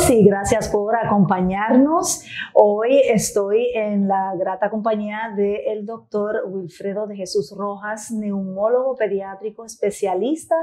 Sí, gracias por acompañarnos. Hoy estoy en la grata compañía del doctor Wilfredo de Jesús Rojas, neumólogo pediátrico especialista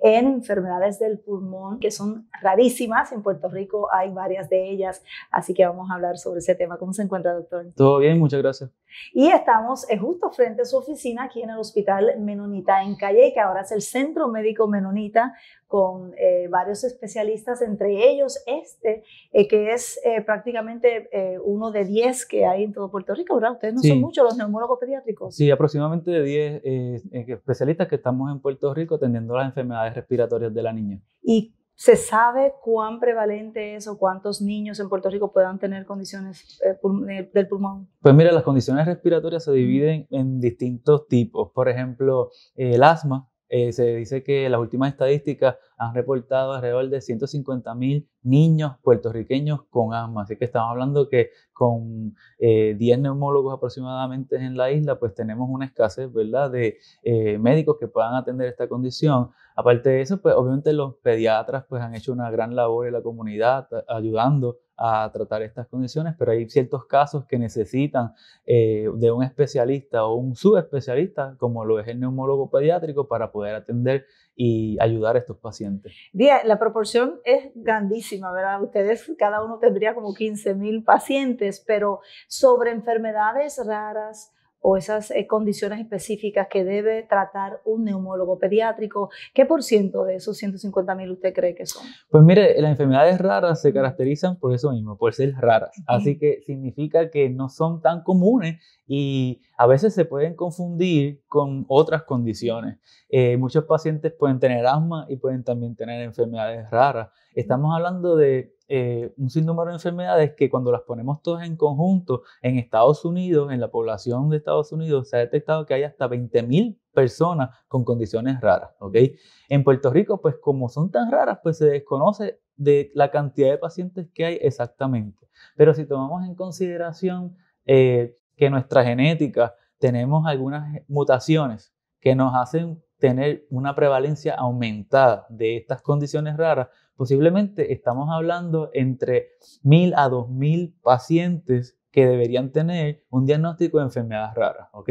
en enfermedades del pulmón, que son rarísimas. En Puerto Rico hay varias de ellas, así que vamos a hablar sobre ese tema. ¿Cómo se encuentra, doctor? Todo bien, muchas gracias. Y estamos eh, justo frente a su oficina aquí en el Hospital Menonita en Calle, que ahora es el Centro Médico Menonita, con eh, varios especialistas, entre ellos este, eh, que es prácticamente uno de 10 que hay en todo Puerto Rico, ¿verdad? Ustedes no son muchos los neumólogos pediátricos. Sí, aproximadamente de 10 especialistas que estamos en Puerto Rico atendiendo las enfermedades respiratorias de la niña. ¿Y ¿Se sabe cuán prevalente es o cuántos niños en Puerto Rico puedan tener condiciones eh, eh, del pulmón? Pues mira, las condiciones respiratorias se dividen en distintos tipos. Por ejemplo, el asma, eh, se dice que las últimas estadísticas han reportado alrededor de 150 mil niños puertorriqueños con asma. Así que estamos hablando que con 10 eh, neumólogos aproximadamente en la isla, pues tenemos una escasez, ¿verdad?, de eh, médicos que puedan atender esta condición. Aparte de eso, pues obviamente los pediatras pues, han hecho una gran labor en la comunidad ayudando a tratar estas condiciones, pero hay ciertos casos que necesitan eh, de un especialista o un subespecialista, como lo es el neumólogo pediátrico, para poder atender y ayudar a estos pacientes. Día, la proporción es grandísima, ¿verdad? Ustedes, cada uno tendría como 15 mil pacientes, pero sobre enfermedades raras, o esas eh, condiciones específicas que debe tratar un neumólogo pediátrico? ¿Qué por ciento de esos 150 mil usted cree que son? Pues mire, las enfermedades raras se caracterizan por eso mismo, por ser raras. Así que significa que no son tan comunes y a veces se pueden confundir con otras condiciones. Eh, muchos pacientes pueden tener asma y pueden también tener enfermedades raras. Estamos hablando de eh, un sinnúmero de enfermedades que cuando las ponemos todas en conjunto, en Estados Unidos, en la población de Estados Unidos, se ha detectado que hay hasta 20.000 personas con condiciones raras. ¿okay? En Puerto Rico, pues como son tan raras, pues se desconoce de la cantidad de pacientes que hay exactamente. Pero si tomamos en consideración eh, que nuestra genética tenemos algunas mutaciones que nos hacen tener una prevalencia aumentada de estas condiciones raras, posiblemente estamos hablando entre mil a dos mil pacientes que deberían tener un diagnóstico de enfermedades raras, ¿ok?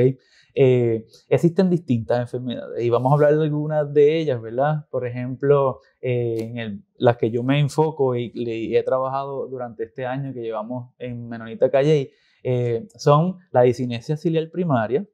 Eh, existen distintas enfermedades y vamos a hablar de algunas de ellas, ¿verdad? Por ejemplo, eh, en las que yo me enfoco y, y, he trabajado durante este año que llevamos en Menonita Calle, eh, son la disinesia ciliar primaria,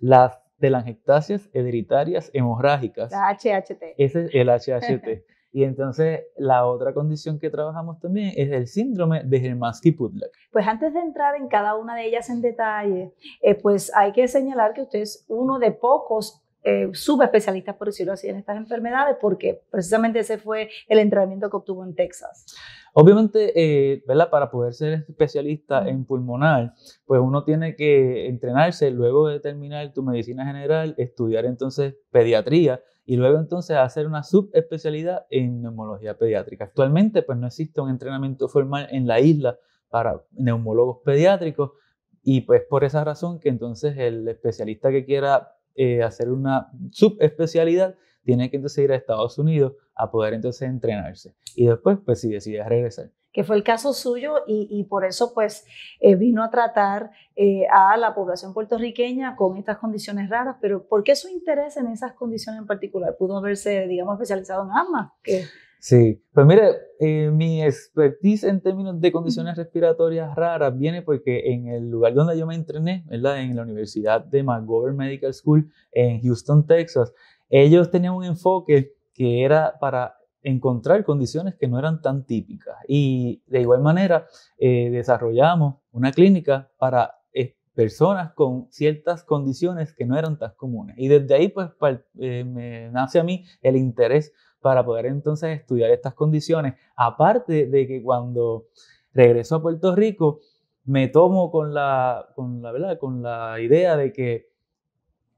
las telangiectasias hereditarias hemorrágicas. La HHT. Ese es el HHT. Y entonces la otra condición que trabajamos también es el síndrome de Hermansky-Pudlak. Pues antes de entrar en cada una de ellas en detalle, eh, pues hay que señalar que usted es uno de pocos eh, subespecialistas, por decirlo así, en estas enfermedades, porque precisamente ese fue el entrenamiento que obtuvo en Texas. Obviamente, eh, Para poder ser especialista en pulmonar, pues uno tiene que entrenarse, luego de terminar tu medicina general, estudiar entonces pediatría y luego entonces hacer una subespecialidad en neumología pediátrica. Actualmente, pues no existe un entrenamiento formal en la isla para neumólogos pediátricos y pues por esa razón que entonces el especialista que quiera eh, hacer una subespecialidad tiene que entonces ir a Estados Unidos a poder entonces entrenarse. Y después, pues si decide regresar que fue el caso suyo y, por eso pues eh, vino a tratar eh, a la población puertorriqueña con estas condiciones raras, pero ¿por qué su interés en esas condiciones en particular? ¿Pudo haberse, digamos, especializado en asma? Sí, pues mire, eh, mi expertise en términos de condiciones respiratorias raras viene porque en el lugar donde yo me entrené, ¿verdad? en la Universidad de McGovern Medical School en Houston, Texas, ellos tenían un enfoque que era para encontrar condiciones que no eran tan típicas. Y de igual manera, eh, desarrollamos una clínica para eh, personas con ciertas condiciones que no eran tan comunes. Y desde ahí, pues, eh, me nace a mí el interés para poder entonces estudiar estas condiciones. Aparte de que cuando regreso a Puerto Rico, me tomo con la, con la, ¿verdad? Con la idea de que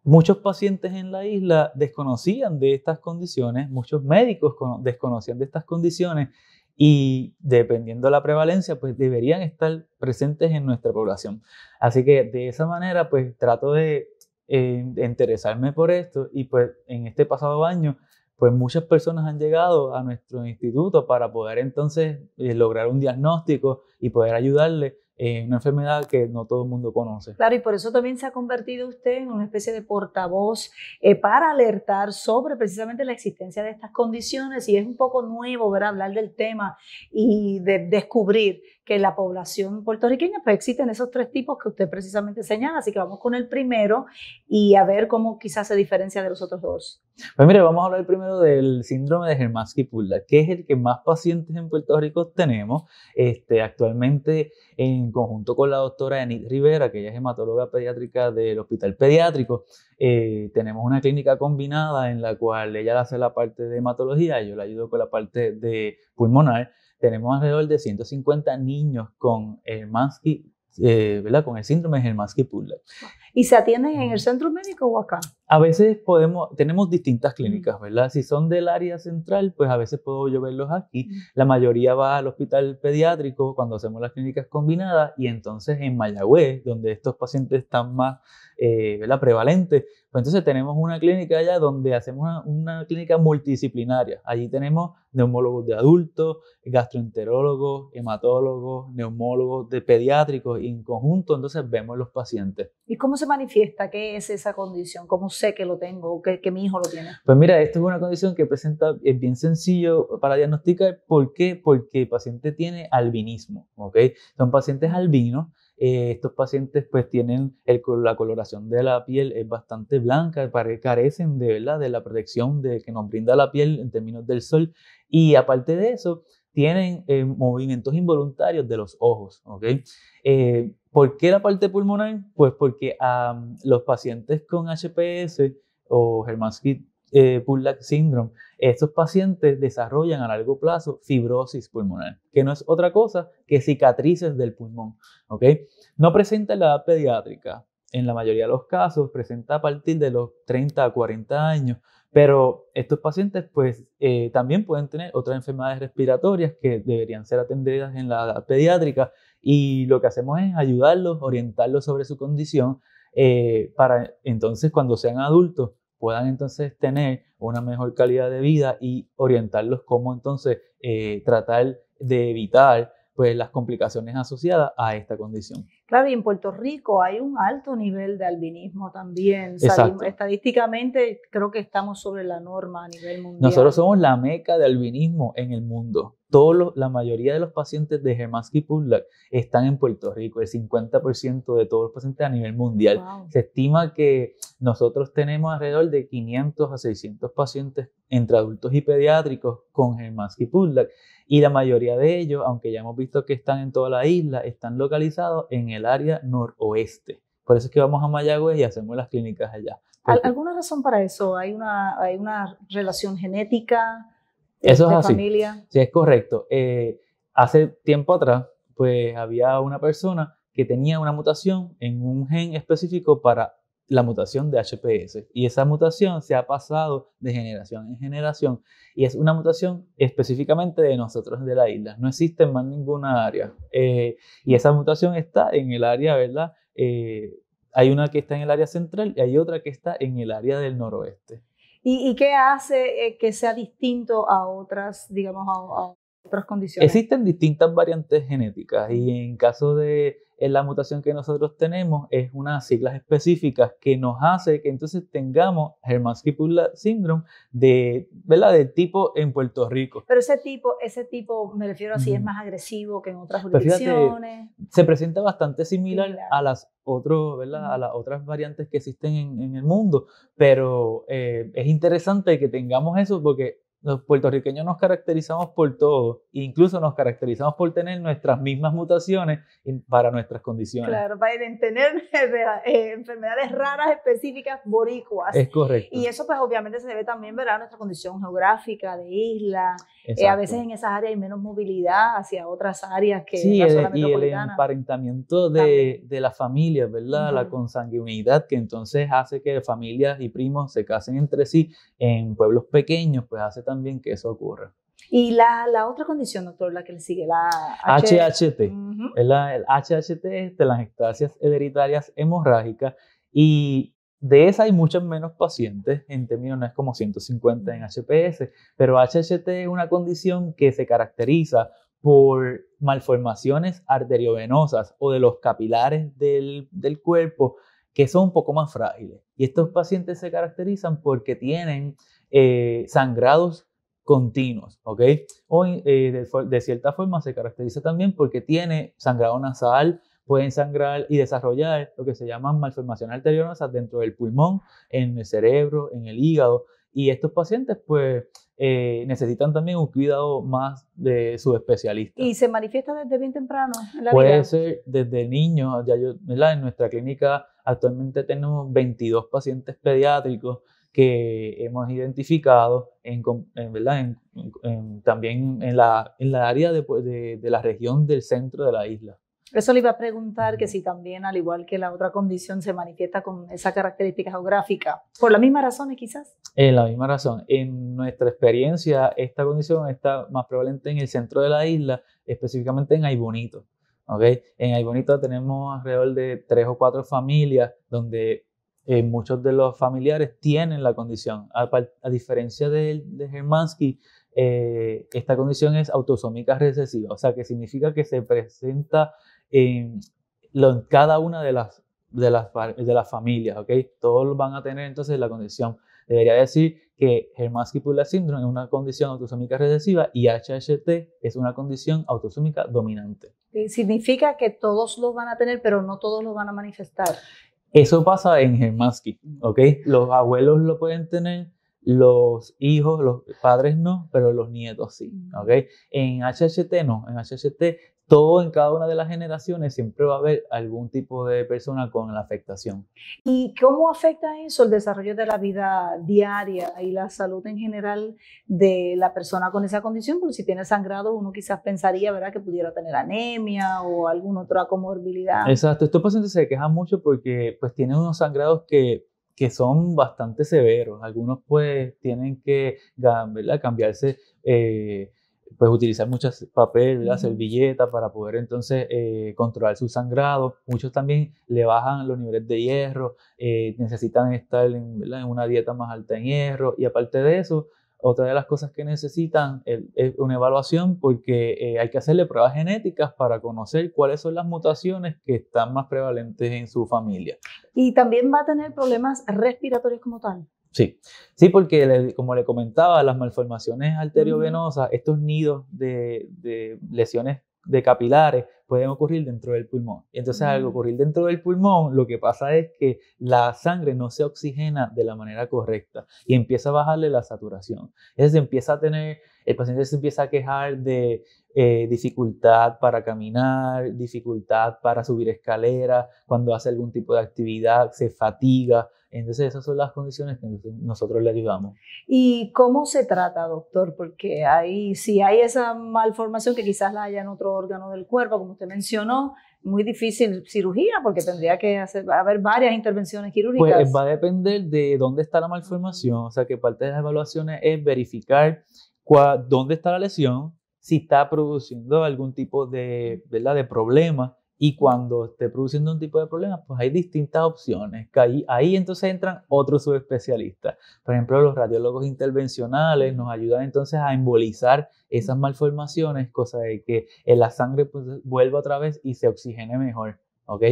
Muchos pacientes en la isla desconocían de estas condiciones, muchos médicos desconocían de estas condiciones y dependiendo de la prevalencia, pues deberían estar presentes en nuestra población. Así que de esa manera, pues trato de, interesarme eh, por esto y pues en este pasado año, pues muchas personas han llegado a nuestro instituto para poder entonces eh, lograr un diagnóstico y poder ayudarle eh, una enfermedad que no todo el mundo conoce. Claro, y por eso también se ha convertido usted en una especie de portavoz eh, para alertar sobre precisamente la existencia de estas condiciones y es un poco nuevo ver hablar del tema y de descubrir que la población puertorriqueña pues existen esos tres tipos que usted precisamente señala, así que vamos con el primero y a ver cómo quizás se diferencia de los otros dos. Pues mire, vamos a hablar primero del síndrome de Hermansky-Pudlak, que es el que más pacientes en Puerto Rico tenemos. Este, actualmente, en conjunto con la doctora Enid Rivera, que ella es hematóloga pediátrica del Hospital Pediátrico, eh, tenemos una clínica combinada en la cual ella hace la parte de hematología y yo la ayudo con la parte de pulmonar. Tenemos alrededor de 150 niños con Hermansky eh, Con el síndrome de Hermansky-Pudlak. ¿Y se atienden en el mm. centro médico o acá? a veces podemos, tenemos distintas clínicas, ¿verdad? Si son del área central, pues a veces puedo yo verlos aquí. La mayoría va al hospital pediátrico cuando hacemos las clínicas combinadas y entonces en Mayagüez, donde estos pacientes están más eh, ¿verdad? prevalentes, pues entonces tenemos una clínica allá donde hacemos una, clínica multidisciplinaria. Allí tenemos neumólogos de adultos, gastroenterólogos, hematólogos, neumólogos de pediátricos y en conjunto entonces vemos los pacientes. ¿Y cómo se manifiesta? ¿Qué es esa condición? ¿Cómo sé que lo tengo o que, que, mi hijo lo tiene? Pues mira, esto es una condición que presenta, es bien sencillo para diagnosticar. ¿Por qué? Porque el paciente tiene albinismo, ¿ok? Son pacientes albinos. Eh, estos pacientes pues tienen el, la coloración de la piel es bastante blanca, carecen de, ¿verdad? de la protección de, que nos brinda la piel en términos del sol. Y aparte de eso, tienen eh, movimientos involuntarios de los ojos. ¿okay? Eh, ¿Por qué la parte pulmonar? Pues porque a los pacientes con HPS o Hermansky eh, Syndrome, estos pacientes desarrollan a largo plazo fibrosis pulmonar, que no es otra cosa que cicatrices del pulmón. ¿okay? No presenta la edad pediátrica. En la mayoría de los casos presenta a partir de los 30 a 40 años, pero estos pacientes pues, eh, también pueden tener otras enfermedades respiratorias que deberían ser atendidas en la pediátrica y lo que hacemos es ayudarlos, orientarlos sobre su condición eh, para entonces cuando sean adultos puedan entonces tener una mejor calidad de vida y orientarlos cómo entonces eh, tratar de evitar pues, las complicaciones asociadas a esta condición. Claro, y en Puerto Rico hay un alto nivel de albinismo también. estadísticamente creo que estamos sobre la norma a nivel mundial. Nosotros somos la meca de albinismo en el mundo la mayoría de los pacientes de Hermansky Pudlak están en Puerto Rico, el 50% de todos los pacientes a nivel mundial. Se estima que nosotros tenemos alrededor de 500 a 600 pacientes entre adultos y pediátricos con Hermansky Pudlak y la mayoría de ellos, aunque ya hemos visto que están en toda la isla, están localizados en el área noroeste. Por eso es que vamos a Mayagüez y hacemos las clínicas allá. ¿Alguna razón para eso? ¿Hay una, hay una relación genética? Eso es así. Sí, es correcto. Eh, hace tiempo atrás, pues había una persona que tenía una mutación en un gen específico para la mutación de HPS. Y esa mutación se ha pasado de generación en generación. Y es una mutación específicamente de nosotros de la isla. No existe más ninguna área. Eh, y esa mutación está en el área, ¿verdad? Eh, hay una que está en el área central y hay otra que está en el área del noroeste. ¿Y, qué hace eh, que sea distinto a otras, digamos, a, a Existen distintas variantes genéticas y en caso de la mutación que nosotros tenemos es unas siglas específicas que nos hace que entonces tengamos Hermansky-Pudlak syndrome de, de tipo en Puerto Rico. Pero ese tipo, ese tipo, me refiero a si es más agresivo que en otras jurisdicciones. se presenta bastante similar a las otros, ¿verdad? A las otras variantes que existen en, el mundo, pero eh, es interesante que tengamos eso porque los puertorriqueños nos caracterizamos por todo, incluso nos caracterizamos por tener nuestras mismas mutaciones para nuestras condiciones. Claro, para tener eh, enfermedades raras específicas boricuas. Es correcto. Y eso pues obviamente se debe también ver a nuestra condición geográfica de isla, eh, a veces en esas áreas hay menos movilidad hacia otras áreas que la zona el, y el emparentamiento de, de las familias, ¿verdad? La consanguinidad que entonces hace que familias y primos se casen entre sí en pueblos pequeños, pues hace también que eso ocurra. Y la, otra condición, doctor, la que le sigue, la HHT. El HHT es de las hereditarias hemorrágicas y de esa hay muchos menos pacientes, en términos no es como 150 en HPS, pero HHT es una condición que se caracteriza por malformaciones arteriovenosas o de los capilares del, cuerpo que son un poco más frágiles. Y estos pacientes se caracterizan porque tienen eh, sangrados continuos, ¿ok? O eh, de, de, cierta forma se caracteriza también porque tiene sangrado nasal, pueden sangrar y desarrollar lo que se llaman malformación arteriosa dentro del pulmón, en el cerebro, en el hígado. Y estos pacientes, pues, eh, necesitan también un cuidado más de su especialista. ¿Y se manifiesta desde bien temprano Puede ser desde niños. En nuestra clínica actualmente tenemos 22 pacientes pediátricos que hemos identificado en, ¿verdad? también en la, área de la región del centro de la isla. Eso le iba a preguntar que si también, al igual que la otra condición, se manifiesta con esa característica geográfica. ¿Por las mismas razones quizás? En la misma razón. En nuestra experiencia, esta condición está más prevalente en el centro de la isla, específicamente en Aibonito. En Aibonito tenemos alrededor de tres o cuatro familias donde eh, muchos de los familiares tienen la condición. A, diferencia de, de Germansky, eh, esta condición es autosómica recesiva, o sea que significa que se presenta en, cada una de las, de las, familias, Todos van a tener entonces la condición. Debería decir que hermansky puller síndrome es una condición autosómica recesiva y HHT es una condición autosómica dominante. Significa que todos los van a tener, pero no todos los van a manifestar. Eso pasa en Hermansky, ¿ok? Los abuelos lo pueden tener, los hijos, los padres no, pero los nietos sí. Mm. En HHT no, en HHT todo en cada una de las generaciones siempre va a haber algún tipo de persona con la afectación. ¿Y cómo afecta eso el desarrollo de la vida diaria y la salud en general de la persona con esa condición? Porque si tiene sangrado, uno quizás pensaría, ¿verdad?, que pudiera tener anemia o alguna otra comorbilidad. Exacto, estos pacientes se quejan mucho porque pues tienen unos sangrados que que son bastante severos. Algunos pues tienen que cambiarse, eh, pues utilizar muchas papel, la servilleta para poder entonces eh, controlar su sangrado. Muchos también le bajan los niveles de hierro, eh, necesitan estar en, una dieta más alta en hierro y aparte de eso otra de las cosas que necesitan es una evaluación porque eh, hay que hacerle pruebas genéticas para conocer cuáles son las mutaciones que están más prevalentes en su familia. ¿Y también va a tener problemas respiratorios como tal? Sí, sí, porque como le comentaba, las malformaciones arteriovenosas, estos nidos de, de lesiones de capilares pueden ocurrir dentro del pulmón. entonces, al mm. ocurrir dentro del pulmón, lo que pasa es que la sangre no se oxigena de la manera correcta y empieza a bajarle la saturación. Entonces, empieza a tener, el paciente se empieza a quejar de eh, dificultad para caminar, dificultad para subir escaleras, cuando hace algún tipo de actividad, se fatiga, entonces esas son las condiciones que nosotros le ayudamos. ¿Y cómo se trata, doctor? Porque ahí si hay esa malformación que quizás la haya en otro órgano del cuerpo, como usted mencionó, muy difícil cirugía porque tendría que hacer, haber varias intervenciones quirúrgicas. Pues va a depender de dónde está la malformación, o sea que parte de las evaluaciones es verificar dónde está la lesión, si está produciendo algún tipo de, ¿verdad? de problema y cuando esté produciendo un tipo de problema, pues hay distintas opciones. ahí, entonces entran otros subespecialistas. Por ejemplo, los radiólogos intervencionales nos ayudan entonces a embolizar esas malformaciones, cosa de que la sangre pues, vuelva otra vez y se oxigene mejor. ¿ok?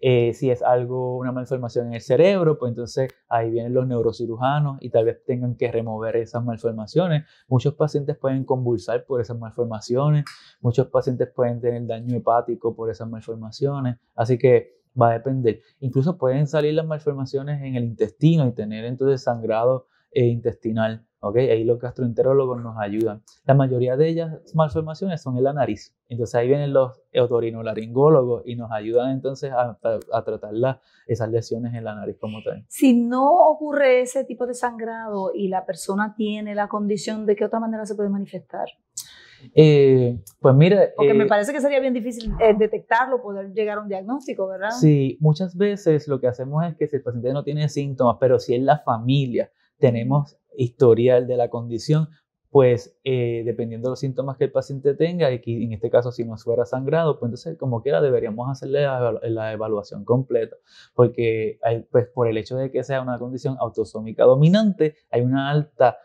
Eh, si es algo, una malformación en el cerebro, pues entonces ahí vienen los neurocirujanos y tal vez tengan que remover esas malformaciones. Muchos pacientes pueden convulsar por esas malformaciones, muchos pacientes pueden tener daño hepático por esas malformaciones, así que va a depender. Incluso pueden salir las malformaciones en el intestino y tener entonces sangrado eh, intestinal ahí los gastroenterólogos nos ayudan. La mayoría de ellas malformaciones son en la nariz. Entonces ahí vienen los otorinolaringólogos y nos ayudan entonces a, tratar esas lesiones en la nariz como tal. Si no ocurre ese tipo de sangrado y la persona tiene la condición, ¿de qué otra manera se puede manifestar? Eh, pues mire Porque me eh, parece que sería bien difícil eh, detectarlo, poder llegar a un diagnóstico, ¿verdad? Sí, muchas veces lo que hacemos es que si el paciente no tiene síntomas, pero si en la familia tenemos historial de la condición, pues eh, dependiendo de los síntomas que el paciente tenga, y que en este caso si no fuera sangrado, pues entonces como quiera deberíamos hacerle la, evaluación completa, porque pues, por el hecho de que sea una condición autosómica dominante, hay una alta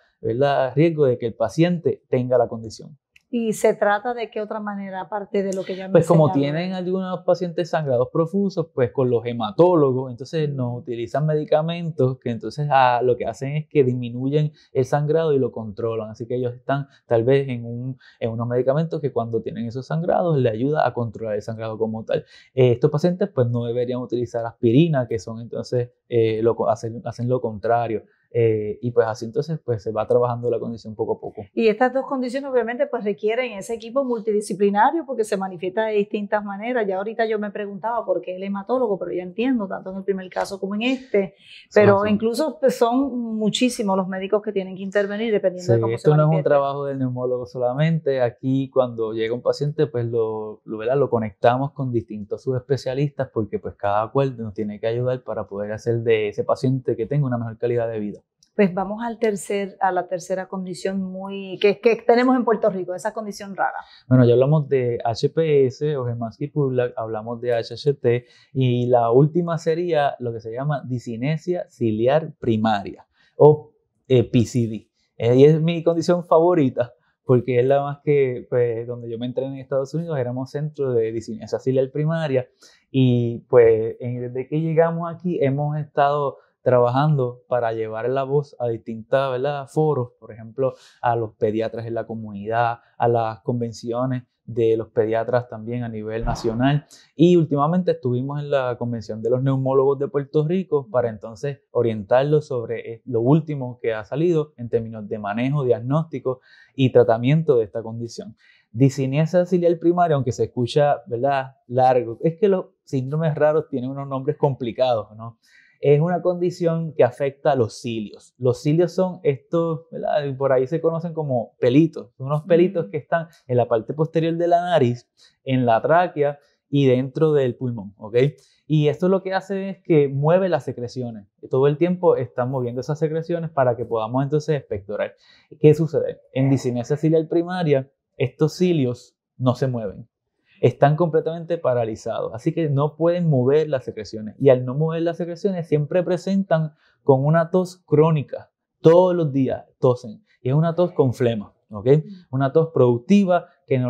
riesgo de que el paciente tenga la condición y se trata de qué otra manera, aparte de lo que ya me Pues como tienen algunos pacientes sangrados profusos, pues con los hematólogos, entonces nos mm. utilizan medicamentos que entonces ah, lo que hacen es que disminuyen el sangrado y lo controlan. Así que ellos están tal vez en, en unos medicamentos que cuando tienen esos sangrados les ayuda a controlar el sangrado como tal. Eh, estos pacientes pues no deberían utilizar aspirina, que son entonces, eh, lo, hacen lo contrario. Eh, y pues así entonces pues se va trabajando la condición poco a poco. Y estas dos condiciones obviamente pues requieren ese equipo multidisciplinario porque se manifiesta de distintas maneras. Ya ahorita yo me preguntaba por qué el hematólogo, pero ya entiendo, tanto en el primer caso como en este, pero incluso pues, son muchísimos los médicos que tienen que intervenir dependiendo de cómo esto no es un trabajo del neumólogo solamente, aquí cuando llega un paciente pues lo, lo conectamos con distintos subespecialistas porque pues cada cual nos tiene que ayudar para poder hacer de ese paciente que tenga una mejor calidad de vida. Pues vamos al tercer, a la tercera condición muy que, que tenemos en Puerto Rico, esa condición rara. Bueno, ya hablamos de HPS o Gemaski Pullack, hablamos de HHT y la última sería lo que se llama disinesia ciliar primaria o e PCD. y es mi condición favorita porque es la más que, pues, donde yo me entré en Estados Unidos, éramos centro de disinesia ciliar primaria y pues desde que llegamos aquí hemos estado trabajando para llevar la voz a distintas, ¿verdad? foros, por ejemplo, a los pediatras en la comunidad, a las convenciones de los pediatras también a nivel nacional. Y últimamente estuvimos en la Convención de los Neumólogos de Puerto Rico para entonces orientarlos sobre eh, lo último que ha salido en términos de manejo, diagnóstico y tratamiento de esta condición. es ciliar primaria, aunque se escucha ¿verdad? largo, es que los síndromes raros tienen unos nombres complicados, ¿no? es una condición que afecta a los cilios. Los cilios son estos, por ahí se conocen como pelitos, unos pelitos que están en la parte posterior de la nariz, en la tráquea y dentro del pulmón, ¿ok? Y esto lo que hace es que mueve las secreciones. Todo el tiempo están moviendo esas secreciones para que podamos entonces espectorar. ¿Qué sucede? En disinesia ciliar primaria, estos cilios no se mueven están completamente paralizados, así que no pueden mover las secreciones y al no mover las secreciones siempre presentan con una tos crónica. Todos los días tosen y es una tos con flema, ¿ok? Mm. Una tos productiva que,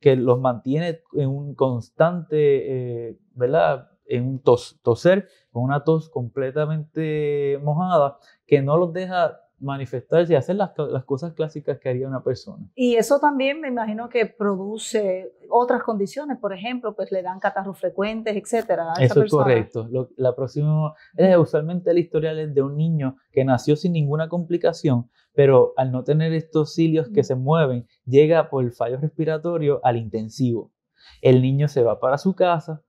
que los mantiene en un constante, eh, ¿verdad? En un tos, toser, con una tos completamente mojada que no los deja manifestarse y hacer las, cosas clásicas que haría una persona. Y eso también me imagino que produce otras condiciones, por ejemplo, pues le dan catarros frecuentes, etcétera. eso es correcto. Lo, la próxima usualmente el historial es de un niño que nació sin ninguna complicación, pero al no tener estos cilios que se mueven, llega por el fallo respiratorio al intensivo. El niño se va para su casa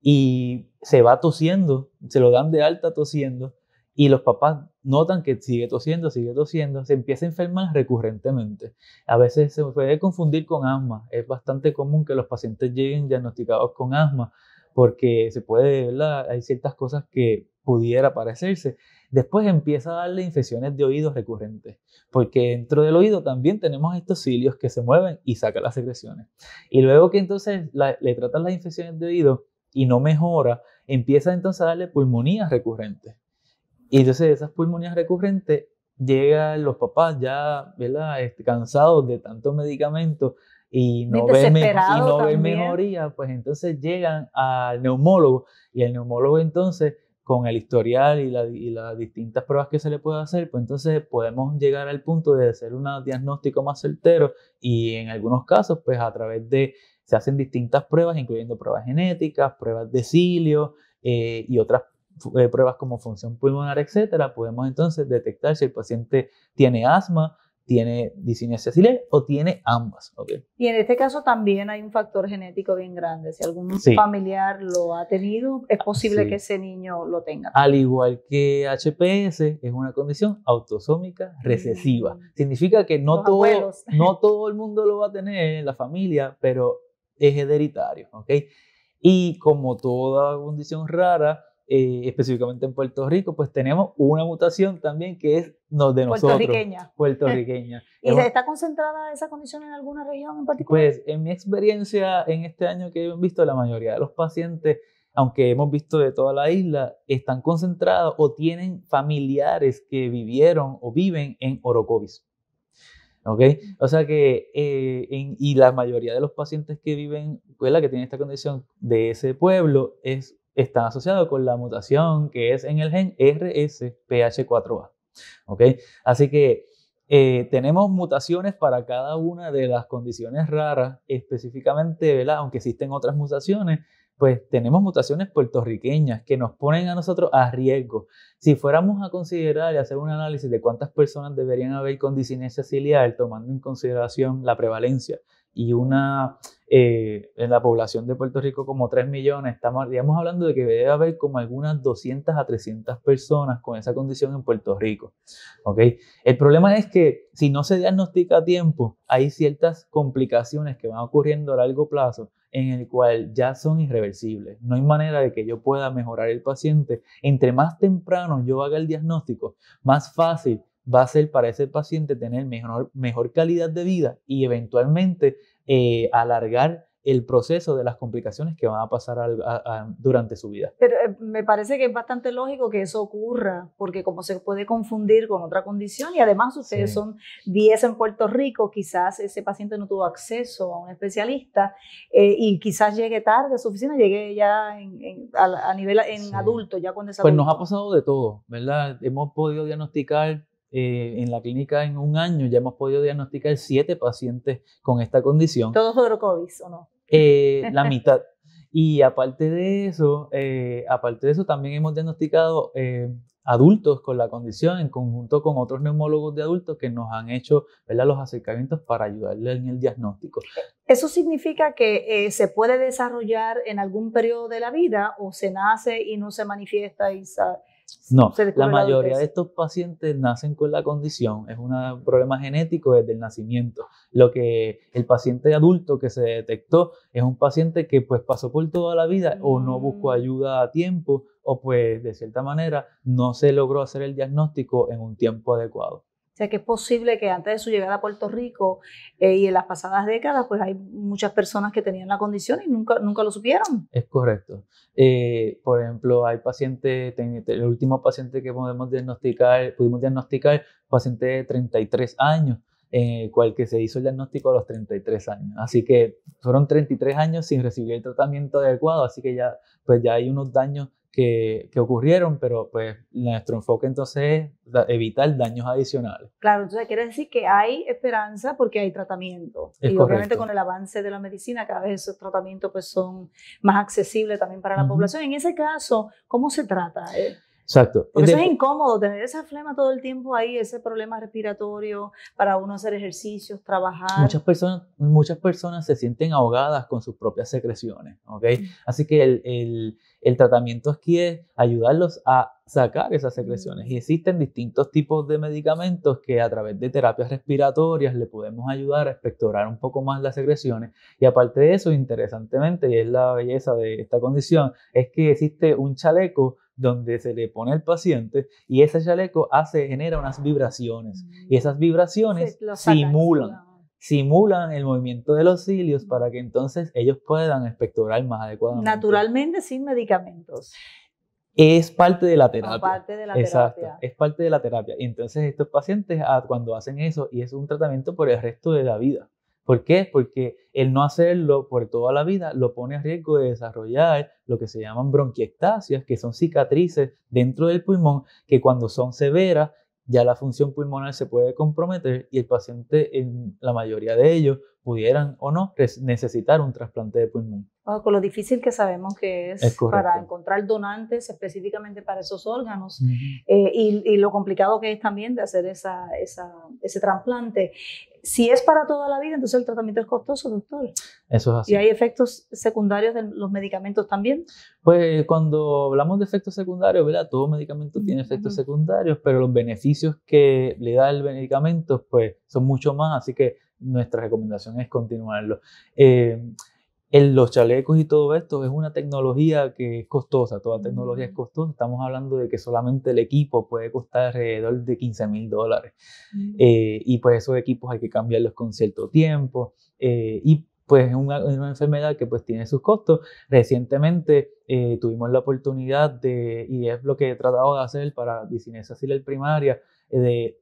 y se va tosiendo, se lo dan de alta tosiendo y los papás notan que sigue tosiendo, sigue tosiendo, se empieza a enfermar recurrentemente. A veces se puede confundir con asma. Es bastante común que los pacientes lleguen diagnosticados con asma porque se puede, Hay ciertas cosas que pudiera parecerse. Después empieza a darle infecciones de oídos recurrentes, porque dentro del oído también tenemos estos cilios que se mueven y sacan las secreciones. Y luego que entonces le tratan las infecciones de oído y no mejora, empieza entonces a darle pulmonías recurrentes y entonces esas pulmonías recurrentes llegan los papás ya ¿verdad? Este, cansados de tantos medicamentos y no ven, y no ve mejoría, pues entonces llegan al neumólogo y el neumólogo entonces con el historial y, las distintas pruebas que se le puede hacer, pues entonces podemos llegar al punto de hacer un diagnóstico más certero y en algunos casos, pues a través de, se hacen distintas pruebas, incluyendo pruebas genéticas, pruebas de cilio eh, y otras eh, pruebas como función pulmonar, etcétera, podemos entonces detectar si el paciente tiene asma, tiene disinesia o tiene ambas. Y en este caso también hay un factor genético bien grande. Si algún familiar lo ha tenido, es posible que ese niño lo tenga. Al igual que HPS, es una condición autosómica mm. recesiva. Significa que no todo, no todo el mundo lo va a tener en la familia, pero es hereditario. ¿okay? Y como toda condición rara, eh, específicamente en Puerto Rico, pues tenemos una mutación también que es de nosotros. Puertorriqueña. ¿Y está concentrada esa condición en alguna región en particular? Pues en mi experiencia en este año que he visto, la mayoría de los pacientes, aunque hemos visto de toda la isla, están concentrados o tienen familiares que vivieron o viven en Orocovis. ¿ok? O sea que, eh, y la mayoría de los pacientes que viven, la que tiene esta condición de ese pueblo, es está asociado con la mutación que es en el gen RSPH4A. ¿Okay? Así que eh, tenemos mutaciones para cada una de las condiciones raras, específicamente, ¿verdad? aunque existen otras mutaciones, pues tenemos mutaciones puertorriqueñas que nos ponen a nosotros a riesgo. Si fuéramos a considerar y hacer un análisis de cuántas personas deberían haber con disinencia ciliar, tomando en consideración la prevalencia y una, eh, en la población de Puerto Rico como 3 millones, estamos, hablando de que debe haber como algunas 200 a 300 personas con esa condición en Puerto Rico. El problema es que si no se diagnostica a tiempo, hay ciertas complicaciones que van ocurriendo a largo plazo en el cual ya son irreversibles. No hay manera de que yo pueda mejorar el paciente. Entre más temprano yo haga el diagnóstico, más fácil va a ser para ese paciente tener mejor, mejor calidad de vida y eventualmente eh, alargar el proceso de las complicaciones que van a pasar durante su vida. Pero eh, me parece que es bastante lógico que eso ocurra, porque como se puede confundir con otra condición, y además ustedes son 10 en Puerto Rico, quizás ese paciente no tuvo acceso a un especialista eh, y quizás llegue tarde a su oficina, llegue ya a, nivel en adulto, ya cuando Pues nos ha pasado de todo, ¿verdad? Hemos podido diagnosticar eh, en la clínica en un año ya hemos podido diagnosticar siete pacientes con esta condición. ¿Todos COVID o no? Eh, la mitad. Y aparte de eso, eh, aparte de eso también hemos diagnosticado adultos con la condición en conjunto con otros neumólogos de adultos que nos han hecho los acercamientos para ayudarle en el diagnóstico. ¿Eso significa que se puede desarrollar en algún periodo de la vida o se nace y no se manifiesta y, no, la mayoría de estos pacientes nacen con la condición, es un problema genético desde el nacimiento. Lo que el paciente adulto que se detectó es un paciente que pues, pasó por toda la vida o no mm. buscó ayuda a tiempo o pues de cierta manera no se logró hacer el diagnóstico en un tiempo adecuado. O sea que es posible que antes de su llegada a Puerto Rico eh, y en las pasadas décadas, pues hay muchas personas que tenían la condición y nunca, nunca lo supieron. Es correcto. Eh, por ejemplo, hay pacientes, el último paciente que podemos diagnosticar, pudimos diagnosticar, paciente de 33 años, cual que se hizo el diagnóstico a los 33 años. Así que fueron 33 años sin recibir el tratamiento adecuado, así que ya, pues ya hay unos daños que, ocurrieron, pero pues nuestro enfoque entonces es evitar daños adicionales. Claro, entonces quiere decir que hay esperanza porque hay tratamiento. y obviamente con el avance de la medicina cada vez esos tratamientos pues son más accesibles también para la población. En ese caso, ¿cómo se trata? Eh, Exacto. Porque eso es incómodo, tener esa flema todo el tiempo ahí, ese problema respiratorio para uno hacer ejercicios, trabajar. Muchas personas, muchas personas se sienten ahogadas con sus propias secreciones, ¿ok? Mm. Así que el, el tratamiento aquí es ayudarlos a sacar esas mm. secreciones. Y existen distintos tipos de medicamentos que a través de terapias respiratorias le podemos ayudar a expectorar un poco más las secreciones. Y aparte de eso, interesantemente, y es la belleza de esta condición, es que existe un chaleco donde se le pone al paciente y ese chaleco hace, genera unas vibraciones y mm. esas vibraciones simulan, simulan el movimiento de los cilios mm. para que entonces ellos puedan espectorar más adecuadamente. Naturalmente sin medicamentos. Es parte de la terapia. Parte de la Exacto, es parte de la terapia. Y entonces estos pacientes ah, cuando hacen eso y es un tratamiento por el resto de la vida. ¿Por qué? Porque el no hacerlo por toda la vida lo pone a riesgo de desarrollar lo que se llaman bronquiectasias, que son cicatrices dentro del pulmón que cuando son severas ya la función pulmonar se puede comprometer y el paciente, en la mayoría de ellos, pudieran o no necesitar un trasplante de pulmón. con lo difícil que sabemos que es, para encontrar donantes específicamente para esos órganos eh, y, lo complicado que es también de hacer ese trasplante si es para toda la vida, entonces el tratamiento es costoso, doctor. Eso es así. ¿Y hay efectos secundarios de los medicamentos también? Pues eh, cuando hablamos de efectos secundarios, ¿verdad? Todo medicamento tiene efectos secundarios, pero los beneficios que le da el medicamento, pues son mucho más, así que nuestra recomendación es continuarlo. Eh, los chalecos y todo esto es una tecnología que es costosa, toda tecnología es mm. costosa. Estamos hablando de que solamente el equipo puede costar alrededor de 15 mil dólares. Mm. Eh, y pues esos equipos hay que cambiarlos con cierto tiempo. Eh, y pues es una, enfermedad que pues tiene sus costos. Recientemente eh, tuvimos la oportunidad de, y es lo que he tratado de hacer para Dicinesa el Primaria, de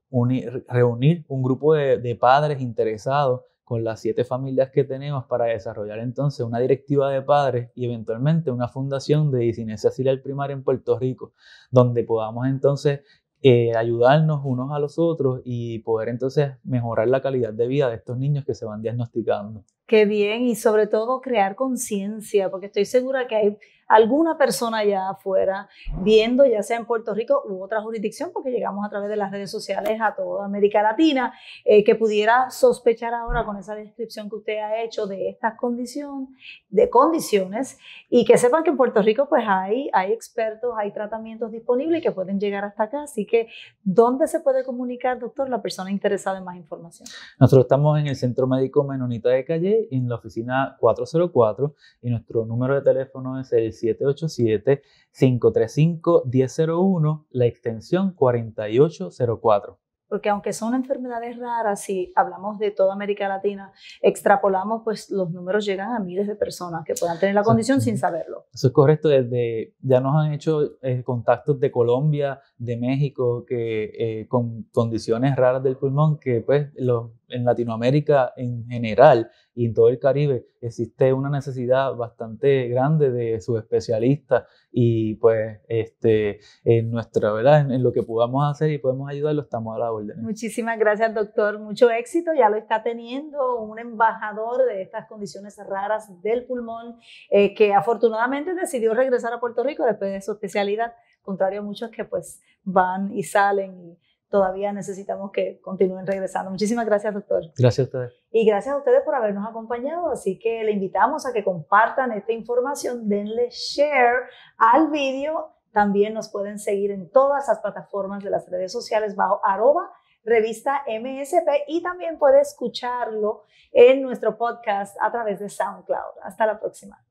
reunir un grupo de, de padres interesados con las siete familias que tenemos para desarrollar entonces una directiva de padres y eventualmente una fundación de disinencia al primaria en Puerto Rico, donde podamos entonces eh, ayudarnos unos a los otros y poder entonces mejorar la calidad de vida de estos niños que se van diagnosticando. Qué bien, y sobre todo crear conciencia, porque estoy segura que hay alguna persona allá afuera viendo, ya sea en Puerto Rico u otra jurisdicción, porque llegamos a través de las redes sociales a toda América Latina, eh, que pudiera sospechar ahora con esa descripción que usted ha hecho de estas condiciones, de condiciones, y que sepan que en Puerto Rico pues hay, hay expertos, hay tratamientos disponibles que pueden llegar hasta acá. Así que, ¿dónde se puede comunicar, doctor, la persona interesada en más información? Nosotros estamos en el Centro Médico Menonita de Calle, en la oficina 404, y nuestro número de teléfono es el 787-535-1001, la extensión 4804. Porque aunque son enfermedades raras, si hablamos de toda América Latina, extrapolamos, pues los números llegan a miles de personas que puedan tener la condición sin saberlo. Eso es correcto. Desde, ya nos han hecho eh, contactos de Colombia, de México, que, eh, con condiciones raras del pulmón, que pues los en Latinoamérica en general y en todo el Caribe existe una necesidad bastante grande de sus especialistas y pues este, en nuestra, ¿verdad? En, lo que podamos hacer y podemos ayudarlo estamos a la orden. Muchísimas gracias doctor, mucho éxito, ya lo está teniendo un embajador de estas condiciones raras del pulmón eh, que afortunadamente decidió regresar a Puerto Rico después de su especialidad, contrario a muchos que pues van y salen todavía necesitamos que continúen regresando. Muchísimas gracias, doctor. Gracias a ustedes. Y gracias a ustedes por habernos acompañado. Así que le invitamos a que compartan esta información, denle share al video. También nos pueden seguir en todas las plataformas de las redes sociales bajo arroba revista MSP y también puede escucharlo en nuestro podcast a través de SoundCloud. Hasta la próxima.